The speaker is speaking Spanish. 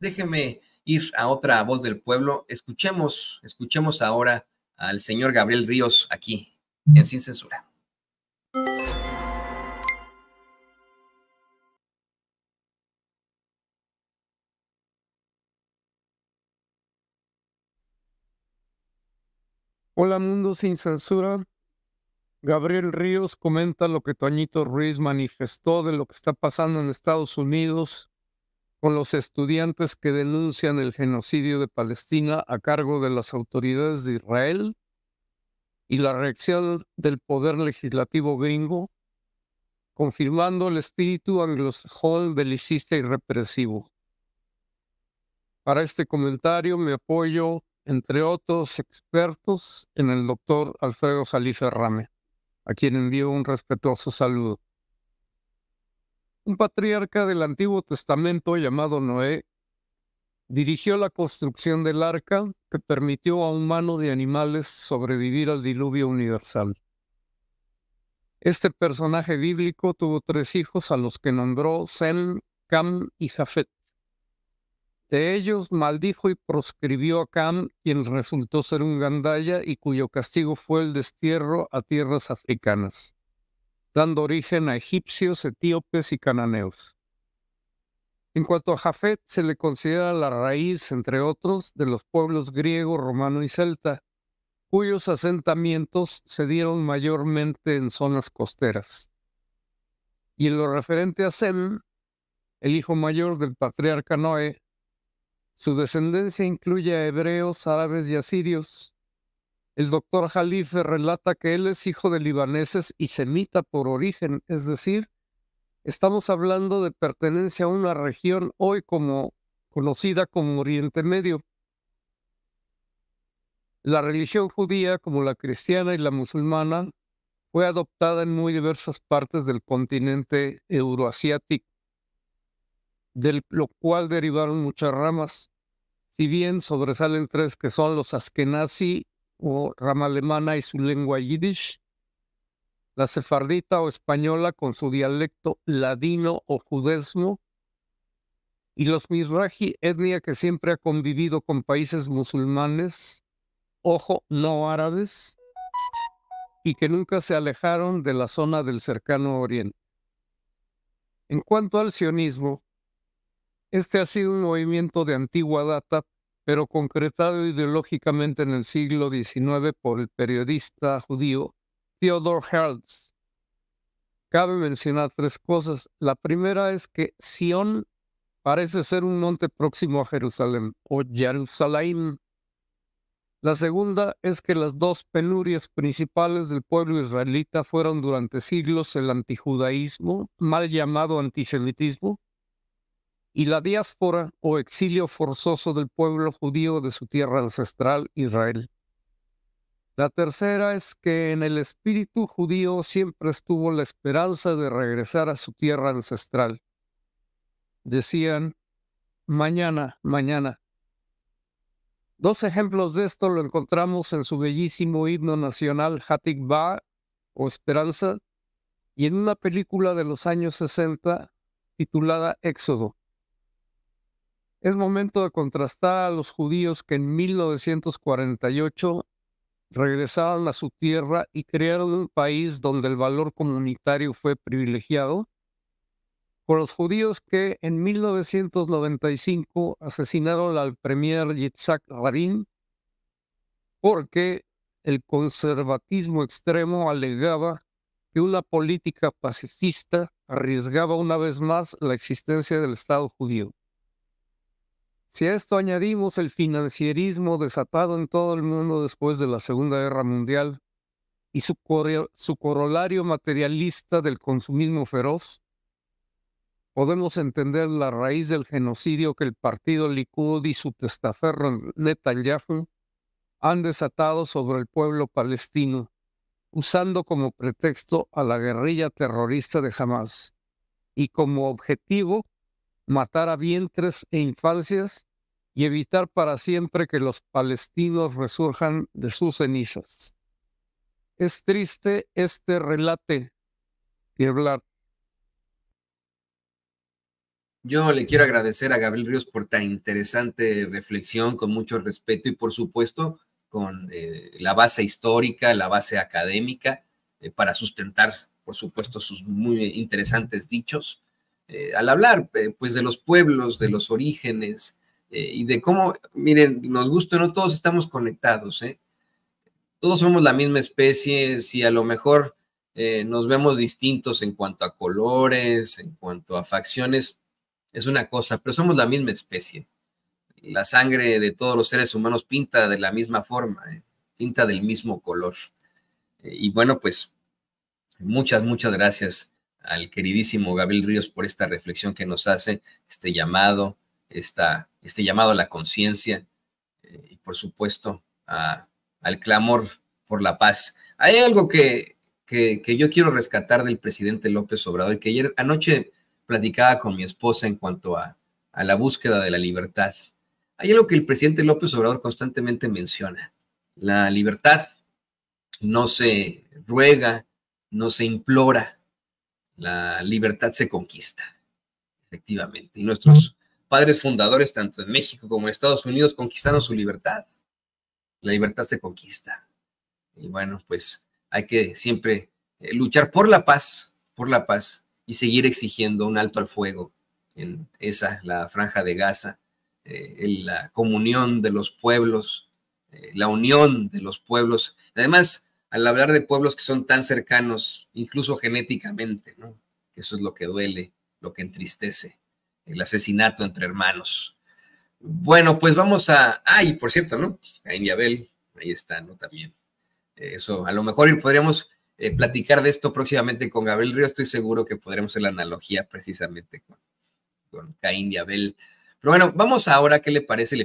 déjeme ir a otra voz del pueblo. Escuchemos, escuchemos ahora al señor Gabriel Ríos aquí en Sin Censura. Hola Mundo Sin Censura. Gabriel Ríos comenta lo que Toñito Ruiz manifestó de lo que está pasando en Estados Unidos con los estudiantes que denuncian el genocidio de Palestina a cargo de las autoridades de Israel y la reacción del poder legislativo gringo, confirmando el espíritu anglosajón belicista y represivo. Para este comentario me apoyo, entre otros expertos, en el doctor Alfredo Salí a quien envío un respetuoso saludo. Un patriarca del Antiguo Testamento llamado Noé dirigió la construcción del arca que permitió a un mano de animales sobrevivir al diluvio universal. Este personaje bíblico tuvo tres hijos a los que nombró Sem, Cam y Jafet. De ellos maldijo y proscribió a Cam, quien resultó ser un gandaya y cuyo castigo fue el destierro a tierras africanas dando origen a egipcios, etíopes y cananeos. En cuanto a Jafet, se le considera la raíz, entre otros, de los pueblos griego, romano y celta, cuyos asentamientos se dieron mayormente en zonas costeras. Y en lo referente a Sem, el hijo mayor del patriarca Noé, su descendencia incluye a hebreos, árabes y asirios, el doctor Jalif relata que él es hijo de libaneses y semita por origen, es decir, estamos hablando de pertenencia a una región hoy como conocida como Oriente Medio. La religión judía, como la cristiana y la musulmana, fue adoptada en muy diversas partes del continente euroasiático, de lo cual derivaron muchas ramas, si bien sobresalen tres que son los askenazi, o rama alemana y su lengua yiddish, la sefardita o española con su dialecto ladino o judesmo, y los misraji etnia que siempre ha convivido con países musulmanes, ojo, no árabes, y que nunca se alejaron de la zona del cercano oriente. En cuanto al sionismo, este ha sido un movimiento de antigua data pero concretado ideológicamente en el siglo XIX por el periodista judío Theodor Herz. Cabe mencionar tres cosas. La primera es que Sion parece ser un monte próximo a Jerusalén o Jerusalén. La segunda es que las dos penurias principales del pueblo israelita fueron durante siglos el antijudaísmo, mal llamado antisemitismo, y la diáspora o exilio forzoso del pueblo judío de su tierra ancestral Israel. La tercera es que en el espíritu judío siempre estuvo la esperanza de regresar a su tierra ancestral. Decían, mañana, mañana. Dos ejemplos de esto lo encontramos en su bellísimo himno nacional Hatikvah o Esperanza y en una película de los años 60 titulada Éxodo. Es momento de contrastar a los judíos que en 1948 regresaron a su tierra y crearon un país donde el valor comunitario fue privilegiado, con los judíos que en 1995 asesinaron al premier Yitzhak Rabin porque el conservatismo extremo alegaba que una política pacifista arriesgaba una vez más la existencia del Estado judío. Si a esto añadimos el financierismo desatado en todo el mundo después de la Segunda Guerra Mundial y su, corolario materialista del consumismo feroz, podemos entender la raíz del genocidio que el partido Likud y su testaferro Netanyahu han desatado sobre el pueblo palestino, usando como pretexto a la guerrilla terrorista de Hamas y como objetivo matar a vientres e infancias y evitar para siempre que los palestinos resurjan de sus cenizas. Es triste este relate, y hablar. Yo le quiero agradecer a Gabriel Ríos por tan interesante reflexión, con mucho respeto y por supuesto con eh, la base histórica, la base académica, eh, para sustentar, por supuesto, sus muy interesantes dichos. Eh, al hablar eh, pues de los pueblos, de los orígenes eh, y de cómo, miren, nos gusta, no todos estamos conectados, ¿eh? Todos somos la misma especie, si a lo mejor nos vemos distintos en cuanto a colores, en cuanto a facciones, es una cosa, pero somos la misma especie. La sangre de todos los seres humanos pinta de la misma forma, pinta del mismo color. y bueno, pues muchas, muchas gracias al queridísimo Gabriel Ríos por esta reflexión que nos hace, este llamado, este llamado a la conciencia eh, y por supuesto al clamor por la paz. Hay algo que, que, yo quiero rescatar del presidente López Obrador, que ayer anoche platicaba con mi esposa en cuanto a la búsqueda de la libertad. Hay algo que el presidente López Obrador constantemente menciona. La libertad no se ruega, no se implora, la libertad se conquista, efectivamente. Y nuestros padres fundadores, tanto en México como en Estados Unidos, conquistaron su libertad. La libertad se conquista. Y bueno, pues hay que siempre eh, luchar por la paz, por la paz, y seguir exigiendo un alto al fuego en esa, la franja de Gaza, eh, la comunión de los pueblos, eh, la unión de los pueblos. Además, al hablar de pueblos que son tan cercanos, incluso genéticamente, ¿no? Eso es lo que duele, lo que entristece, el asesinato entre hermanos. Bueno, pues vamos a. Ay, por cierto, ¿no? Caín y Abel, ahí está, ¿no? También. Eh, eso, a lo mejor podríamos eh, platicar de esto próximamente con Gabriel Río. Estoy seguro que podremos hacer la analogía precisamente con, con Caín y Abel. Pero bueno, vamos ahora, ¿qué le parece?